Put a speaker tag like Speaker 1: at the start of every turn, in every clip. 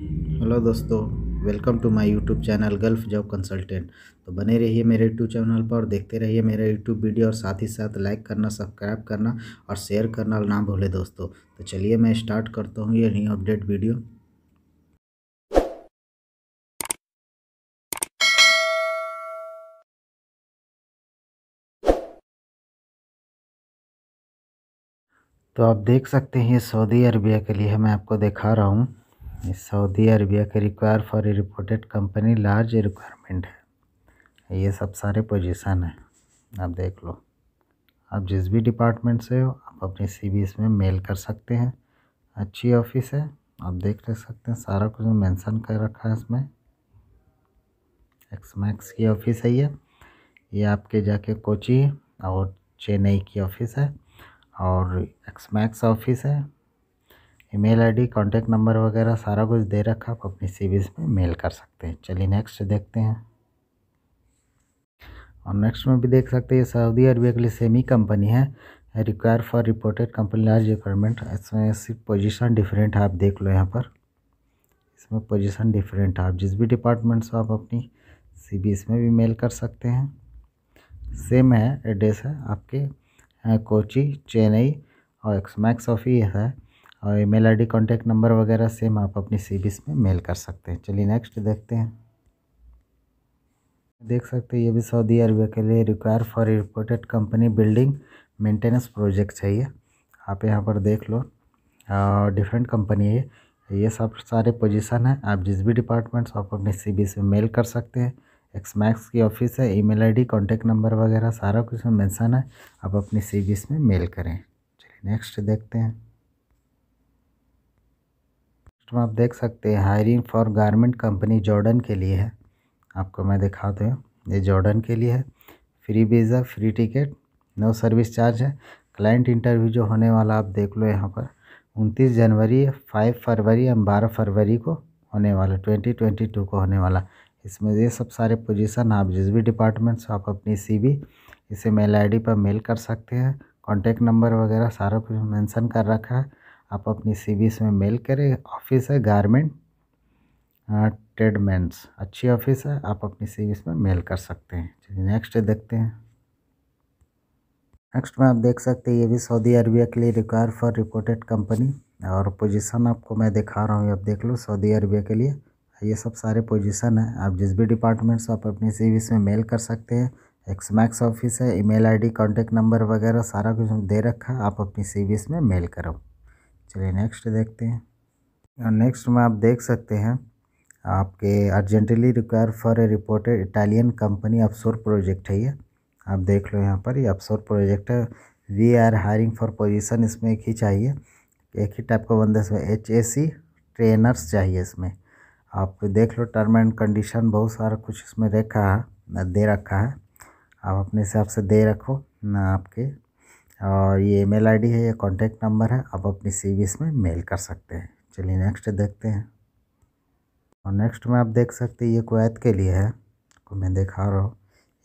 Speaker 1: hello दोस्तों welcome to my YouTube channel Gulf job consultant तो बने रहिए मेरे यूट्यूब चैनल पर और देखते रहिए मेरा यूट्यूब वीडियो और साथ ही साथ लाइक करना सब्सक्राइब करना और शेयर करना ना भूले दोस्तों तो चलिए मैं स्टार्ट करता हूँ ये न्यू अपडेट वीडियो तो आप देख सकते हैं सऊदी अरबिया के लिए मैं आपको दिखा रहा हूँ सऊदी अरबिया के require for a reputed company large requirement है ये सब सारे पोजीशन हैं आप देख लो आप जिस भी डिपार्टमेंट से हो आप अपने सी बी इसमें मेल कर सकते हैं अच्छी ऑफिस है आप देख ले सकते हैं सारा कुछ मेंशन कर रखा है इसमें एक्समैक्स की ऑफ़िस है ये ये आपके जाके कोची और चेन्नई की ऑफ़िस है और एक्समैक्स ऑफ़िस है ईमेल आईडी कांटेक्ट नंबर वगैरह सारा कुछ दे रखा आप अपनी सीवीज में मेल कर सकते हैं चलिए नेक्स्ट देखते हैं और नेक्स्ट में भी देख सकते हैं सऊदी अरबिया के लिए सेमी कंपनी है require for reputed company large requirement इसमें सिर्फ पोजिशन डिफरेंट है आप देख लो यहाँ पर इसमें पोजिशन डिफरेंट है आप जिस भी डिपार्टमेंट से आप अपनी सी बी इसमें भी मेल कर सकते हैं सेम है एड्रेस है आपके कोची चेन्नई और एक्समैक्स ऑफिस है और ईमेल आईडी कांटेक्ट नंबर वगैरह सेम आप अपनी सी में मेल कर सकते हैं चलिए नेक्स्ट देखते हैं देख सकते हैं ये भी सऊदी अरबिया के लिए require for reputed company building maintenance project चाहिए आप यहाँ पर देख लो डिफरेंट कंपनी है ये सब सारे पोजीशन हैं आप जिस भी डिपार्टमेंट्स आप अपने सी बी से मेल कर सकते हैं एक्समैक्स की ऑफिस है ईमेल आईडी कांटेक्ट नंबर वगैरह सारा कुछ मेंशन है आप अपनी सी बी में मेल करें चलिए नेक्स्ट देखते हैं पोस्ट में आप देख सकते हैं hiring for garment company Jordan के लिए है आपको मैं दिखा दूँ ये जॉर्डन के लिए है free visa free ticket no service charge है क्लाइंट इंटरव्यू जो होने वाला आप देख लो यहाँ पर उनतीस जनवरी फाइव फरवरी एम बारह फरवरी को होने वाला ट्वेंटी ट्वेंटी टू को होने वाला इसमें ये सब सारे पोजीशन आप जिस भी डिपार्टमेंट से आप अपनी बी इसे मेल आईडी पर मेल कर सकते हैं कांटेक्ट नंबर वगैरह सारा कुछ मेंशन कर रखा है आप अपनी सी में मेल करें ऑफिस है गारमेंट हाँ, ट्रेडमेंस अच्छी ऑफिस है आप अपनी सी में मेल कर सकते हैं चलिए नेक्स्ट देखते हैं नेक्स्ट में आप देख सकते हैं ये भी सऊदी अरबिया के लिए रिक्वायर फॉर रिपोर्टेड कंपनी और पोजीशन आपको मैं दिखा रहा हूँ आप देख लो सऊदी अरबिया के लिए ये सब सारे पोजीशन है आप जिस भी डिपार्टमेंट से आप अपनी सी में मेल कर सकते हैं एक्समैक्स ऑफिस है ईमेल आईडी कांटेक्ट नंबर वगैरह सारा कुछ दे रखा है आप अपनी सी में मेल करो चलिए नेक्स्ट देखते हैं और नेक्स्ट में आप देख सकते हैं आपके urgently require for a reputed Italian company offshore project है ये आप देख लो यहाँ पर ये अपसोर प्रोजेक्ट है we are hiring for position इसमें एक ही चाहिए एक ही टाइप का बंदा इसमें एच ए सी ट्रेनर्स चाहिए इसमें आप देख लो टर्म एंड कंडीशन बहुत सारा कुछ इसमें रखा है दे रखा है आप अपने हिसाब से दे रखो ना आपके और ये ईमेल आईडी है या कॉन्टैक्ट नंबर है आप अपनी सी इसमें मेल कर सकते हैं चलिए नेक्स्ट देखते हैं और नेक्स्ट में आप देख सकते हैं ये कुवैत के लिए है को मैं दिखा रहा हूँ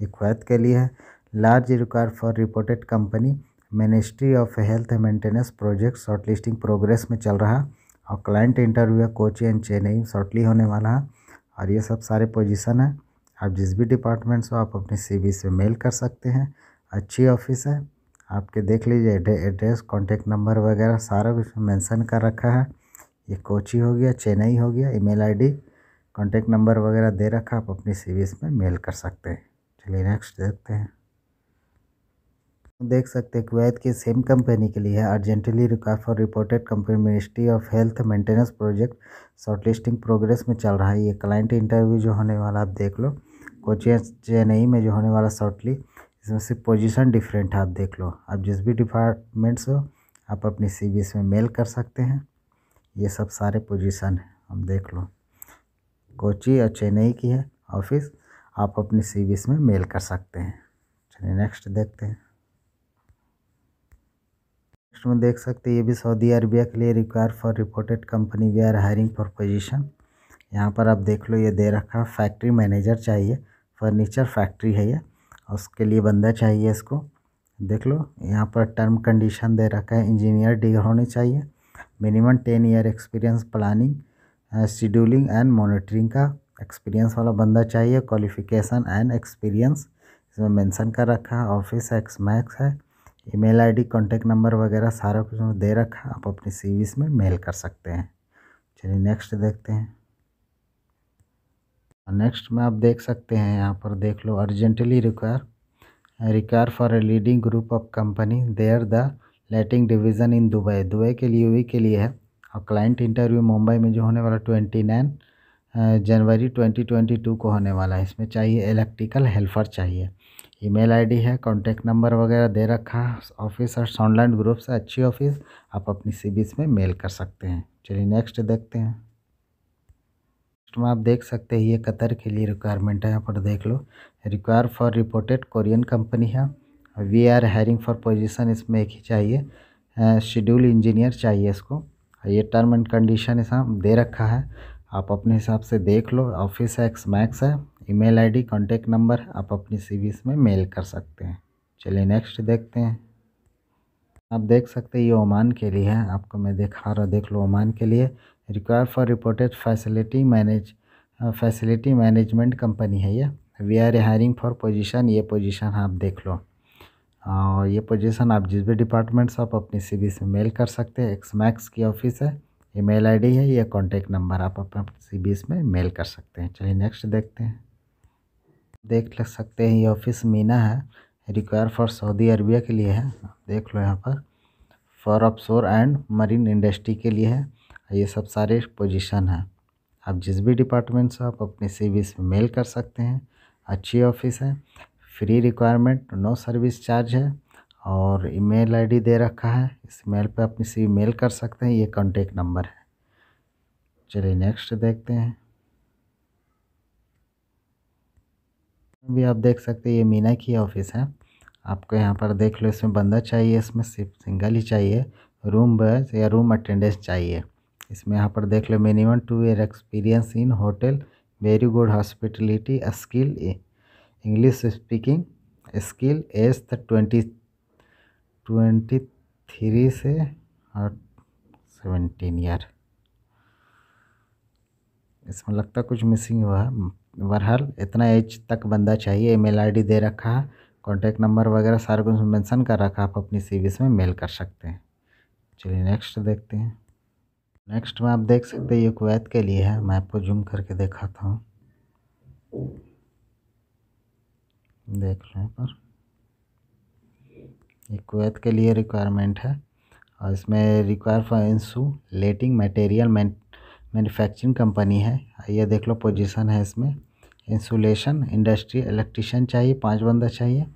Speaker 1: ये कुवैत के लिए है large require for reputed company ministry of health maintenance project shortlisting progress में चल रहा और क्लाइंट इंटरव्यू है कोची एंड चेन्नई शॉर्टली होने वाला है और ये सब सारे पोजीशन है आप जिस भी डिपार्टमेंट से आप अपने सी वी से मेल कर सकते हैं अच्छी ऑफिस है आपके देख लीजिए एड्रेस कॉन्टेक्ट नंबर वगैरह सारा कुछ मैंसन कर रखा है ये कोची हो गया चेन्नई हो गया ईमेल आईडी कांटेक्ट नंबर वगैरह दे रखा आप अपनी सी में मेल कर सकते हैं चलिए नेक्स्ट देखते हैं देख सकते हैं कुवैत की सेम कंपनी के लिए urgently required for reputed company ministry of health maintenance project shortlisting progress में चल रहा है ये क्लाइंट इंटरव्यू जो होने वाला आप देख लो कोचिया चेन्नई में जो होने वाला शॉर्टली इसमें से पोजीशन डिफरेंट है आप देख लो आप जिस भी डिपार्टमेंट से हो आप अपनी सी इसमें मेल कर सकते हैं ये सब सारे पोजीशन हैं आप देख लो कोची और चेन्नई की है ऑफिस आप अपनी सी इसमें मेल कर सकते हैं चलिए नेक्स्ट देखते हैं नेक्स्ट में देख सकते हैं ये भी सऊदी अरबिया के लिए require for reputed company we are hiring for position यहाँ पर आप देख लो ये दे रखा फैक्ट्री मैनेजर चाहिए फर्नीचर फैक्ट्री है ये उसके लिए बंदा चाहिए इसको देख लो यहाँ पर टर्म कंडीशन दे रखा है इंजीनियर डिग्री होनी चाहिए minimum ten year experience planning scheduling and monitoring का एक्सपीरियंस वाला बंदा चाहिए क्वालिफिकेशन एंड एक्सपीरियंस इसमें मेंशन कर रखा है ऑफिस एक्स मैक्स है ईमेल आईडी कांटेक्ट नंबर वगैरह सारा कुछ दे रखा आप अपनी सी में मेल कर सकते हैं चलिए नेक्स्ट देखते हैं नेक्स्ट में आप देख सकते हैं यहाँ पर देख लो urgently require require for a leading group of company there the lighting division in Dubai Dubai के लिए यूई के लिए है और क्लाइंट इंटरव्यू मुंबई में जो होने वाला ट्वेंटी नाइन जनवरी ट्वेंटी ट्वेंटी टू को होने वाला है इसमें चाहिए इलेक्ट्रिकल हेल्पर चाहिए ईमेल आईडी है कॉन्टैक्ट नंबर वगैरह दे रखा है ऑफिस और ऑनलाइन ग्रुप से अच्छी ऑफिस आप अपनी सी इसमें मेल कर सकते हैं चलिए नेक्स्ट देखते हैं में आप देख सकते हैं ये कतर के लिए रिक्वायरमेंट है यहाँ पर देख लो require for reported Korean company है we are hiring for position इसमें एक ही चाहिए शेड्यूल इंजीनियर चाहिए इसको ये टर्म एंड कंडीशन इसमें दे रखा है आप अपने हिसाब से देख लो ऑफिस है मैक्स है ईमेल आईडी कांटेक्ट नंबर आप अपनी सी इसमें मेल कर सकते हैं चलिए नेक्स्ट देखते हैं आप देख सकते हैं ये ओमान के लिए है आपको मैं दिखा रहा देख लो ओमान के लिए require for reported facility manage facility management company है ये we are hiring for position ये पोजीशन आप देख लो और ये पोजीशन आप जिस भी डिपार्टमेंट से आप अपनी सी से मेल कर सकते हैं एक्समैक्स की ऑफिस है ईमेल आईडी है या कॉन्टेक्ट नंबर आप अपने सी बी में मेल कर सकते हैं चलिए नेक्स्ट देखते हैं देख लग सकते हैं ये ऑफिस मीना है रिक्वायर फॉर सऊदी अरबिया के लिए है देख लो यहाँ पर for offshore and marine industry के लिए है ये सब सारे पोजीशन हैं आप जिस भी डिपार्टमेंट से आप अपने सी में मेल कर सकते हैं अच्छी ऑफिस है free requirement no service charge है और ईमेल आईडी दे रखा है इस मेल पे अपनी सी मेल कर सकते हैं ये कॉन्टेक्ट नंबर है चलिए नेक्स्ट देखते हैं भी आप देख सकते हैं ये मीना की ऑफिस है आपको यहाँ पर देख लो इसमें बंदा चाहिए इसमें सिर्फ सिंगल ही चाहिए रूम बॉयज या रूम अटेंडेंस चाहिए इसमें यहाँ पर देख लो minimum two year experience in hotel very good hospitality skill English speaking skill age the twenty twenty three से और सेवेंटीन ईयर इसमें लगता कुछ मिसिंग हुआ है बहरहाल इतना एज तक बंदा चाहिए ईमेल आईडी दे रखा है कॉन्टैक्ट नंबर वगैरह सारा कुछ मेंशन कर रखा आप अपनी सीवीस में मेल कर सकते हैं चलिए नेक्स्ट देखते हैं नेक्स्ट में आप देख सकते हैं ये कुवैत के लिए है मैं आपको जूम करके दिखाता हूँ देख लो पर ये कुवैत के लिए रिक्वायरमेंट है और इसमें require for insulating material manufacturing company है ये देख लो पोजीशन है इसमें इंसुलेशन इंडस्ट्री इलेक्ट्रिशियन चाहिए पांच बंदा चाहिए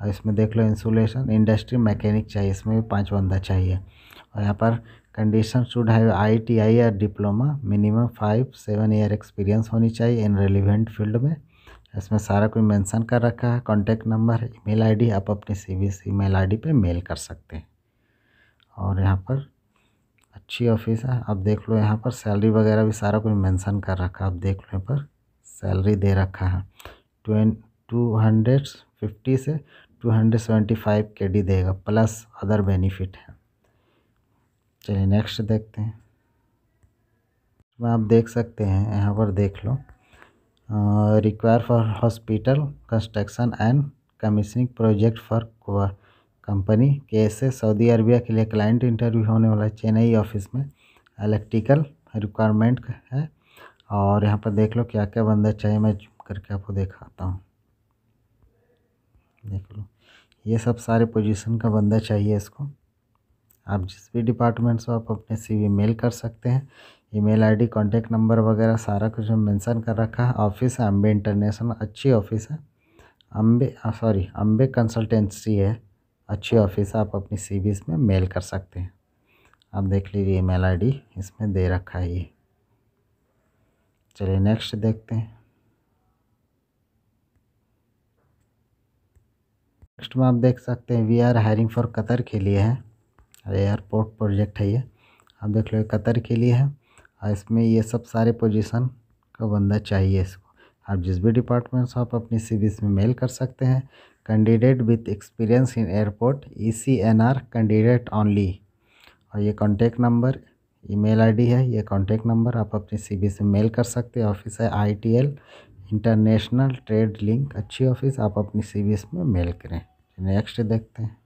Speaker 1: और इसमें देख लो इंसुलेशन इंडस्ट्री मैकेनिक चाहिए इसमें भी पांच बंदा चाहिए और यहाँ पर condition should have I T I या diploma minimum five seven year experience होनी चाहिए इन रेलिवेंट फील्ड में इसमें सारा कोई मेंशन कर रखा है कॉन्टैक्ट नंबर ईमेल आईडी आप अपने सी ईमेल आईडी पे मेल कर सकते हैं और यहाँ पर अच्छी ऑफिस है आप देख लो यहाँ पर सैलरी वगैरह भी सारा कोई मेंशन कर रखा है आप देख लो यहाँ पर सैलरी दे रखा है ट्वें टू हंड्रेड फिफ्टी से two hundred seventy five K D देगा प्लस अदर बेनिफिट है चलिए नेक्स्ट देखते हैं इसमें आप देख सकते हैं यहाँ पर देख लो require for hospital construction and commissioning project for Goa company कैसे सऊदी अरबिया के लिए क्लाइंट इंटरव्यू होने वाला है चेन्नई ऑफिस में इलेक्ट्रिकल रिक्वायरमेंट है और यहाँ पर देख लो क्या क्या बंदा चाहिए मैं करके आपको दिखाता हूँ देख लो ये सब सारे पोजीशन का बंदा चाहिए इसको आप जिस भी डिपार्टमेंट से आप अपने सी मेल कर सकते हैं ईमेल आईडी कांटेक्ट नंबर वगैरह सारा कुछ मेंशन कर रखा है ऑफिस है अम्बे इंटरनेशनल अच्छी ऑफिस है अम्बे सॉरी अम्बे कंसल्टेंसी है अच्छी ऑफिस आप अपनी सी बी इसमें मेल कर सकते हैं आप देख लीजिए ईमेल आईडी इसमें दे रखा है ये चलिए नेक्स्ट देखते हैं नेक्स्ट में आप देख सकते हैं we are hiring for Qatar के लिए है एयरपोर्ट प्रोजेक्ट है ये आप देख लो कतर के लिए है और इसमें ये सब सारे पोजीशन का बंदा चाहिए इसको आप जिस भी डिपार्टमेंट से आप अपनी सी में मेल कर सकते हैं candidate with experience in airport E C N R candidate only और ये कॉन्टेक्ट नंबर ईमेल आईडी है ये कॉन्टेक्ट नंबर आप अपनी सी से मेल कर सकते हैं ऑफिस है I T L international trade link अच्छी ऑफिस आप अपनी सी में मेल करें नेक्स्ट देखते हैं